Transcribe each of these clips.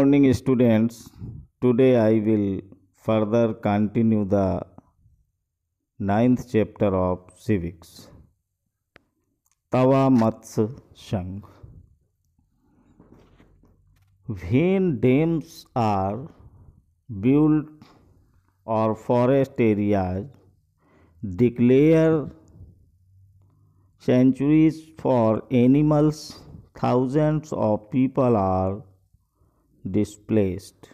morning students today i will further continue the ninth chapter of civics tava mats shang when dams are built or forest areas declare centuries for animals thousands of people are displaced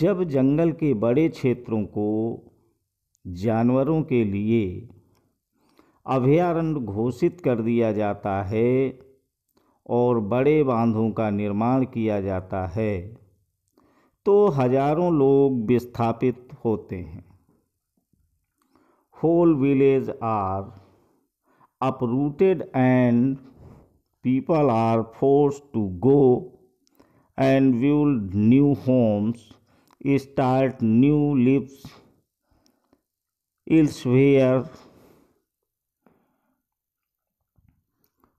जब जंगल के बड़े क्षेत्रों को जानवरों के लिए अभयारण्य घोषित कर दिया जाता है और बड़े बांधों का निर्माण किया जाता है तो हजारों लोग विस्थापित होते हैं whole village are uprooted and people are forced to go and build new homes, start new lives elsewhere.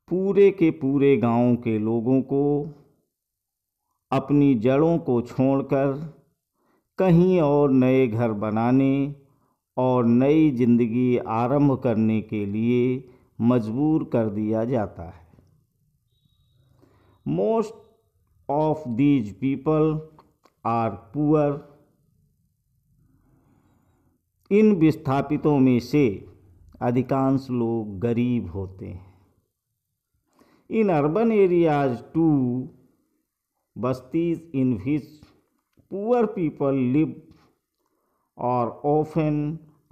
पूरे के पूरे गांव के लोगों को अपनी जड़ों को छोड़कर कहीं और नए घर बनाने और नई जिंदगी आरंभ करने के लिए मजबूर कर दिया जाता है most of these people are poor इन विस्थापितों में से अधिकांश लोग गरीब होते हैं in urban areas to bastis in which poor people live or often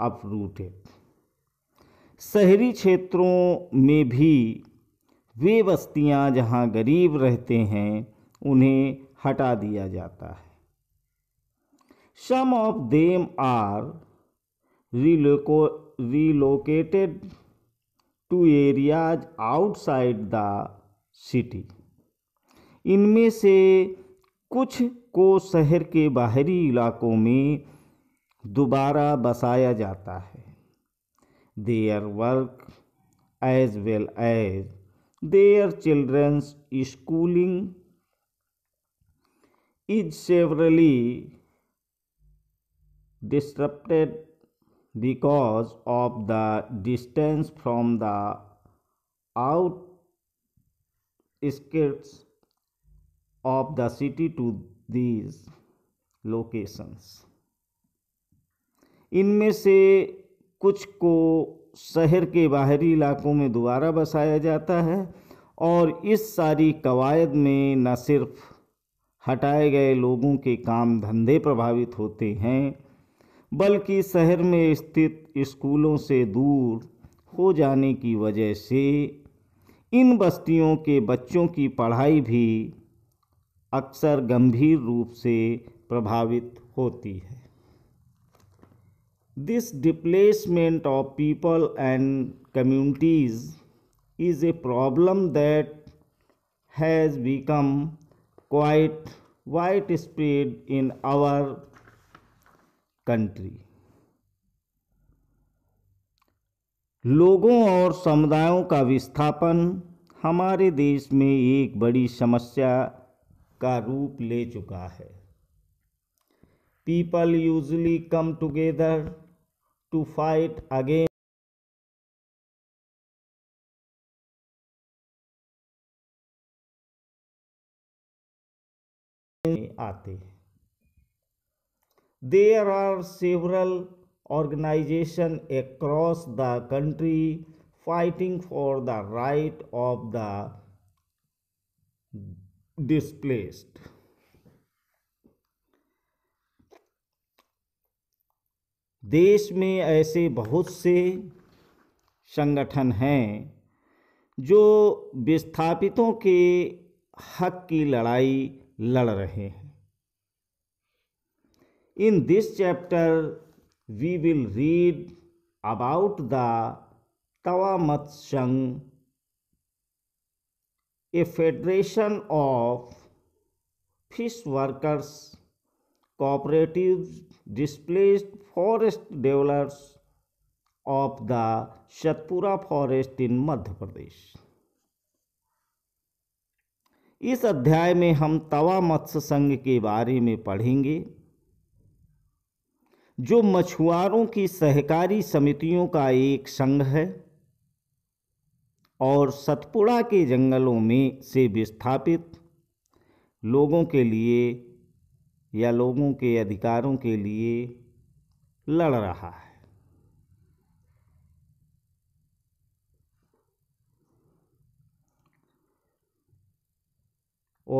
uprooted शहरी क्षेत्रों में भी वे बस्तियाँ जहाँ गरीब रहते हैं उन्हें हटा दिया जाता है सम ऑफ देम आर रिलोको relocated to areas outside the city इनमें से कुछ को शहर के बाहरी इलाकों में दोबारा बसाया जाता है their work as well as their children's schooling is severely disrupted because of the distance from the outskirts of the city to these locations इनमें से कुछ को शहर के बाहरी इलाकों में दोबारा बसाया जाता है और इस सारी कवायद में न सिर्फ हटाए गए लोगों के काम धंधे प्रभावित होते हैं बल्कि शहर में स्थित स्कूलों से दूर हो जाने की वजह से इन बस्तियों के बच्चों की पढ़ाई भी अक्सर गंभीर रूप से प्रभावित होती है This displacement of people and communities is a problem that has become quite widespread in our country. लोगों और समुदायों का विस्थापन हमारे देश में एक बड़ी समस्या का रूप ले चुका है people usually come together to fight against आते हैं there are several organizations across the country fighting for the right of the displaced देश में ऐसे बहुत से संगठन हैं जो विस्थापितों के हक की लड़ाई लड़ रहे हैं in this chapter we will read about the Tawa Matsya Sangh a federation of fish workers cooperatives displaced forest dwellers of the Satpura forest in Madhya Pradesh इस अध्याय में हम तवा मत्स्य संघ के बारे में पढ़ेंगे जो मछुआरों की सहकारी समितियों का एक संघ है और सतपुड़ा के जंगलों में से विस्थापित लोगों के लिए या लोगों के अधिकारों के लिए लड़ रहा है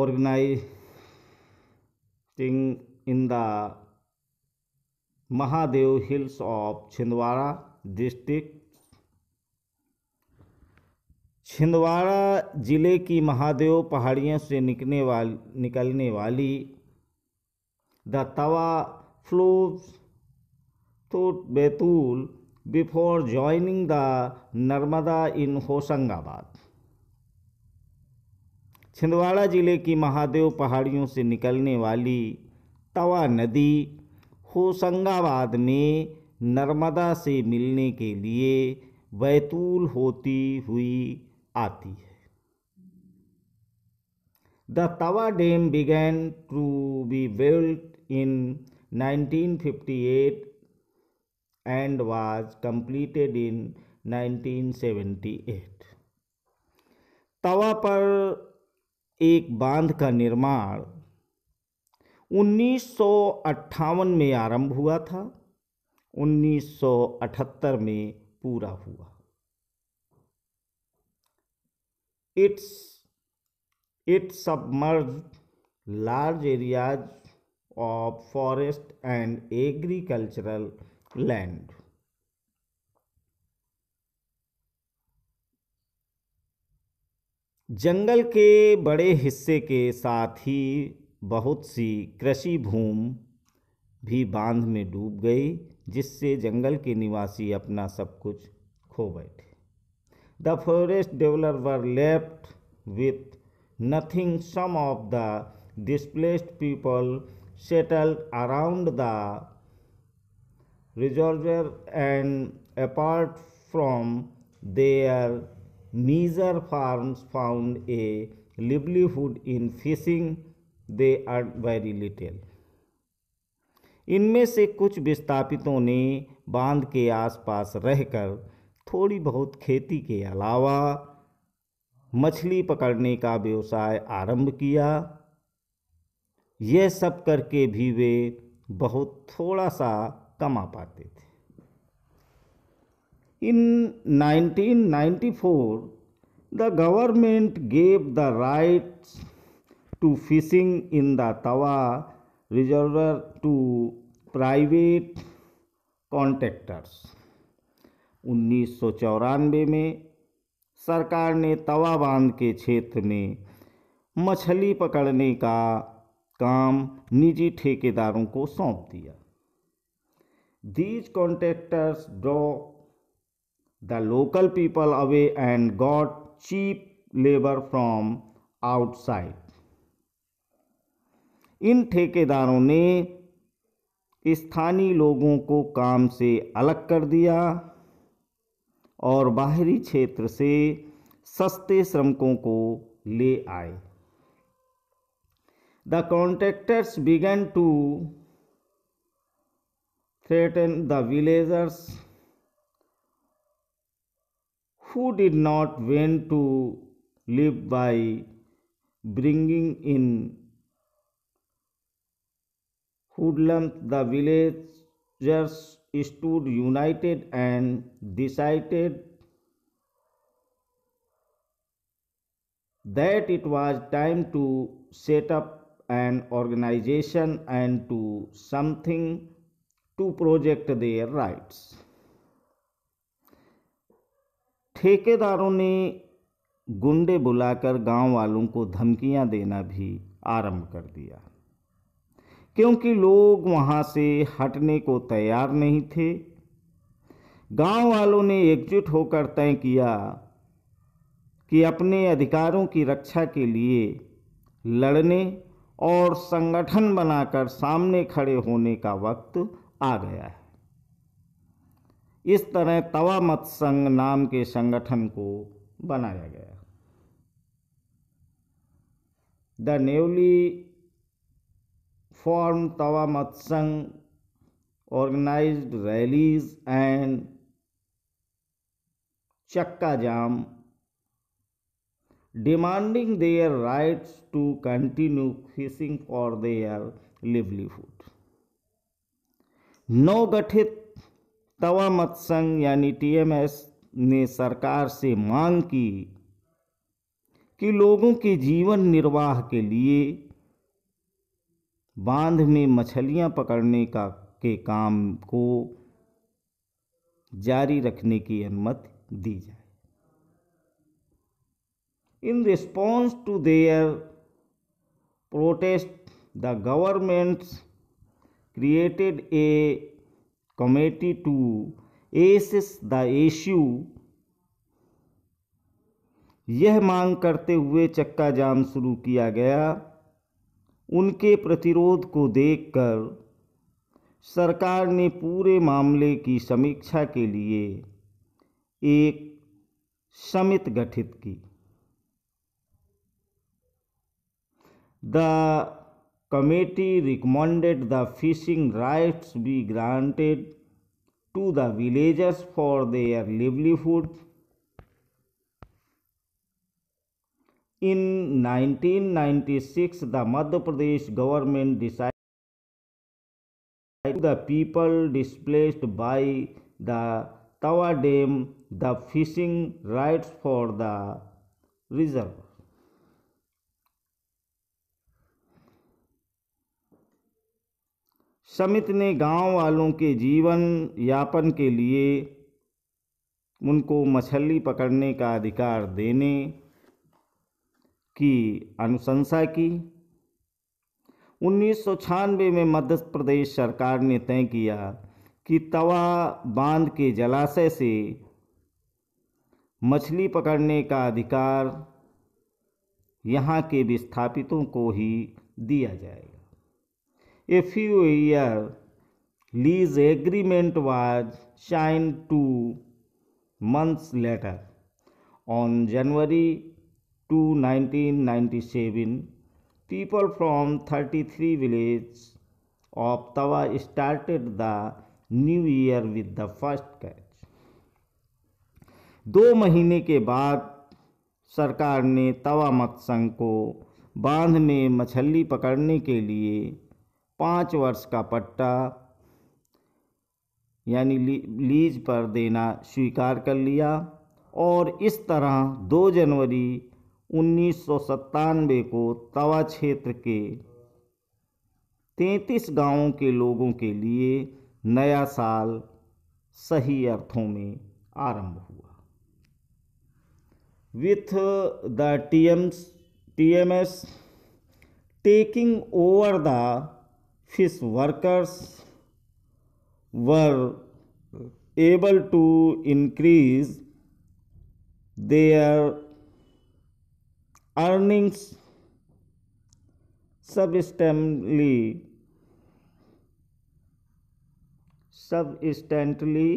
organising in the Mahadev hills of Chhindwara district Chhindwara जिले की महादेव पहाड़ियों से निकलने वाली the Tawa flows through Betul before joining the Narmada in Hoshangabad Chhindwara ज़िले की महादेव पहाड़ियों से निकलने वाली तवा नदी होशंगाबाद में नर्मदा से मिलने के लिए बैतूल होती हुई आती है the Tawa dam began to be built in 1958 and was completed in 1978 Tawa पर एक बांध का निर्माण उन्नीस में आरंभ हुआ था 1978 में पूरा हुआ its its submerge large areas of forest and agricultural land. जंगल के बड़े हिस्से के साथ ही बहुत सी कृषि भूमि भी बांध में डूब गई जिससे जंगल के निवासी अपना सब कुछ खो बैठे the forest developer were left with nothing some of the displaced people settled around the resolver and apart from their meager farms found a livelihood in fishing they earned very little इनमें से कुछ विस्थापितों ने बांध के आसपास रहकर थोड़ी बहुत खेती के अलावा मछली पकड़ने का व्यवसाय आरंभ किया यह सब करके भी वे बहुत थोड़ा सा कमा पाते थे in 1994 the government gave the right to fishing in the Tawa reservoir to private contractors उन्नीस में सरकार ने तवा बांध के क्षेत्र में मछली पकड़ने का काम निजी ठेकेदारों को सौंप दिया these contractors draw the local people away and got cheap labour from outside इन ठेकेदारों ने स्थानीय लोगों को काम से अलग कर दिया और बाहरी क्षेत्र से सस्ते श्रमिकों को ले आए the contractors began to threaten the villagers who did not want to live by bringing in hoodlums the villagers stood united and decided that it was time to set up an organization and to something to project their rights ठेकेदारों ने गुंडे बुलाकर गांव वालों को धमकियां देना भी आरंभ कर दिया क्योंकि लोग वहां से हटने को तैयार नहीं थे गांव वालों ने एकजुट होकर तय किया कि अपने अधिकारों की रक्षा के लिए लड़ने और संगठन बनाकर सामने खड़े होने का वक्त आ गया है इस तरह तवा मत संघ नाम के संगठन को बनाया गया द न्यूली फॉर्म तवा मत संघ organise rallies and chakka jam demanding their rights to continue for their livelihood livelihood. गठित तवा मत्संग यानी टीएमएस ने सरकार से मांग की कि लोगों के जीवन निर्वाह के लिए बांध में मछलियां पकड़ने का के काम को जारी रखने की अनुमति दी जाए in response to their protest, the government created a committee to assess the issue. यह मांग करते हुए चक्का जाम शुरू किया गया उनके प्रतिरोध को देखकर सरकार ने पूरे मामले की समीक्षा के लिए एक समिति गठित की The committee recommended the fishing rights be granted to the villagers for their livelihood. In 1996, the Madhya Pradesh government decided to the people displaced by the Tawa Dam the fishing rights for the reserve. समिति ने गांव वालों के जीवन यापन के लिए उनको मछली पकड़ने का अधिकार देने की अनुशंसा की उन्नीस में मध्य प्रदेश सरकार ने तय किया कि तवा बांध के जलाशय से मछली पकड़ने का अधिकार यहाँ के विस्थापितों को ही दिया जाएगा A few year lease agreement was signed two months later. On January 2, 1997, people from 33 villages of Tawa started the new year with the first catch. दो महीने के बाद सरकार ने तवा मत्संग को बांध में मछली पकड़ने के लिए पाँच वर्ष का पट्टा यानी लीज पर देना स्वीकार कर लिया और इस तरह 2 जनवरी उन्नीस को तवा क्षेत्र के 33 गांवों के लोगों के लिए नया साल सही अर्थों में आरंभ हुआ with the T MS T M S taking over the fish workers were able to increase their earnings substantially substantially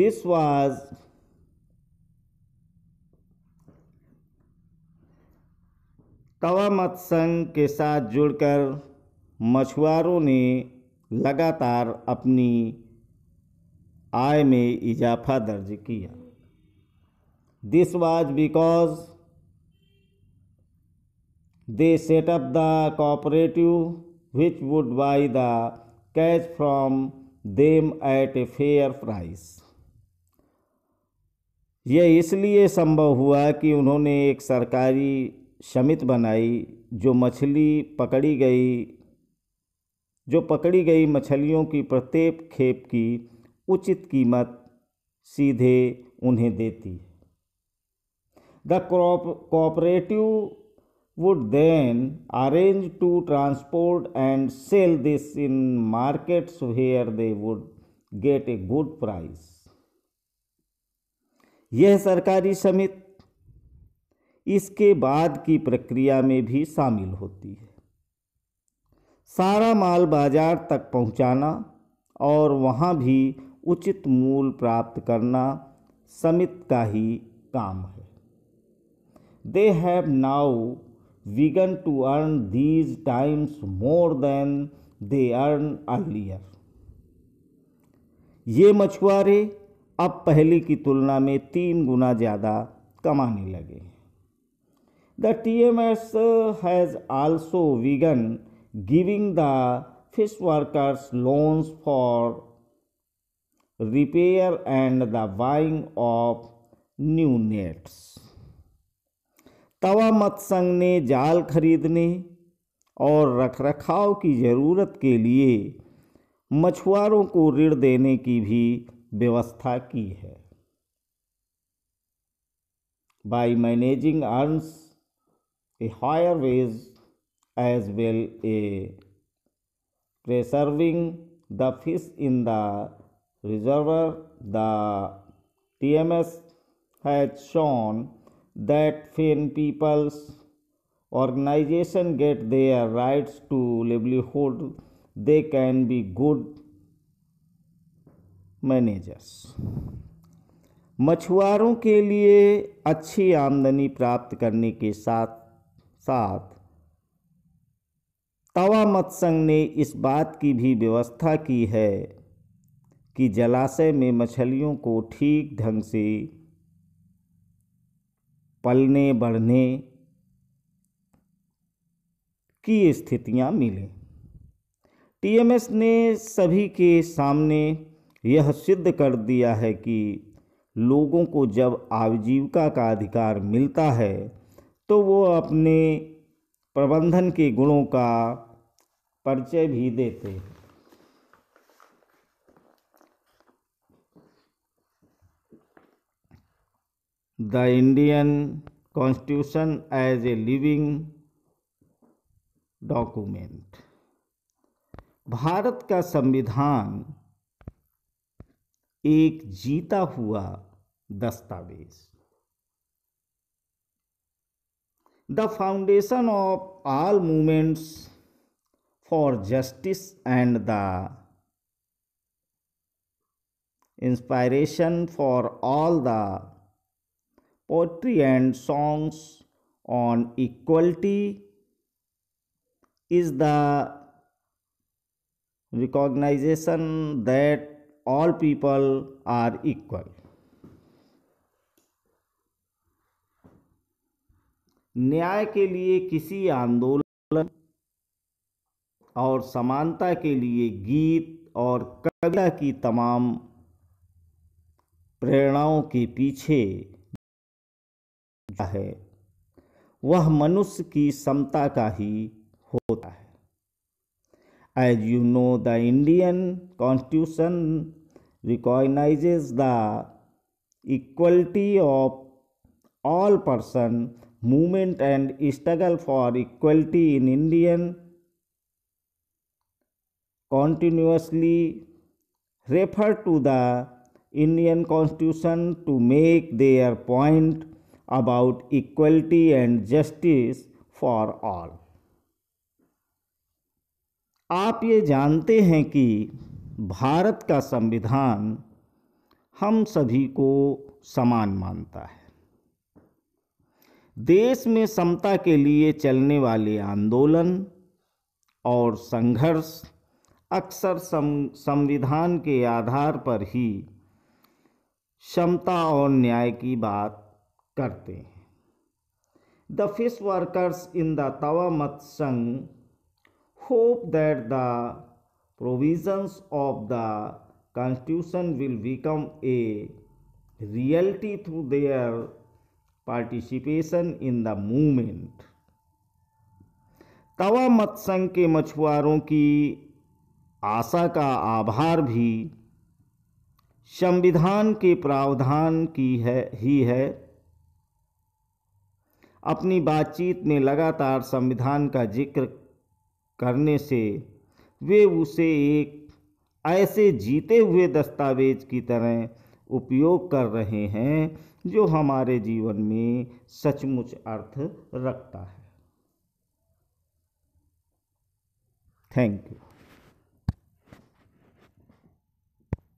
this was Tawa मत्संग के साथ जुड़कर मछुआरों ने लगातार अपनी आय में इजाफा दर्ज किया this was because they set up the cooperative which would buy the catch from them at a fair price यह इसलिए संभव हुआ कि उन्होंने एक सरकारी शमित बनाई जो मछली पकड़ी गई जो पकड़ी गई मछलियों की प्रत्येक खेप की उचित कीमत सीधे उन्हें देती the cooperative would then arrange to transport and sell this in markets where they would get a good price यह सरकारी समिति इसके बाद की प्रक्रिया में भी शामिल होती है सारा माल बाजार तक पहुंचाना और वहां भी उचित मूल प्राप्त करना समित का ही काम है they have now begun to earn these times more than they earn earlier ये मछुआरे अब पहले की तुलना में तीन गुना ज़्यादा कमाने लगे The TMS has also begun giving the fish workers loans for repair and the buying of new nets. तवा मत्संग ने जाल खरीदने और रखरखाव की ज़रूरत के लिए मछुआरों को ऋण देने की भी व्यवस्था की है by managing earns a higher wage as well a preserving the fish in the reservoir the tms has shown that fin people's organization get their rights to livelihood they can be good managers मछुआरों के लिए अच्छी आमदनी प्राप्त करने के साथ सात तवा मत्संग ने इस बात की भी व्यवस्था की है कि जलाशय में मछलियों को ठीक ढंग से पलने बढ़ने की स्थितियां मिलें टीएमएस ने सभी के सामने यह सिद्ध कर दिया है कि लोगों को जब आजीविका का अधिकार मिलता है तो वो अपने प्रबंधन के गुणों का परिचय भी देते हैं the Indian constitution as a living document Bharat का संविधान एक जीता हुआ दस्तावेज the foundation of all movements for justice and the inspiration for all the poetry and songs on equality is the recognition that all people are equal न्याय के लिए किसी आंदोलन और समानता के लिए गीत और कविता की तमाम प्रेरणाओं के पीछे है वह मनुष्य की समता का ही होता है as you know the Indian constitution recognises the equality of all person movement and struggle for equality in Indian continuously refer to the Indian constitution to make their point about equality and justice for all आप ये जानते हैं कि भारत का संविधान हम सभी को समान मानता है देश में समता के लिए चलने वाले आंदोलन और संघर्ष अक्सर संविधान के आधार पर ही क्षमता और न्याय की बात करते हैं the fish workers in the Tawa Matsya Sangh hope that the provisions of the constitution will become a reality through their participation in the movement Tawa Matsya Sangh के मछुआरों की आशा का आभार भी संविधान के प्रावधान की है ही है अपनी बातचीत में लगातार संविधान का जिक्र करने से वे उसे एक ऐसे जीते हुए दस्तावेज की तरह उपयोग कर रहे हैं जो हमारे जीवन में सचमुच अर्थ रखता है थैंक यू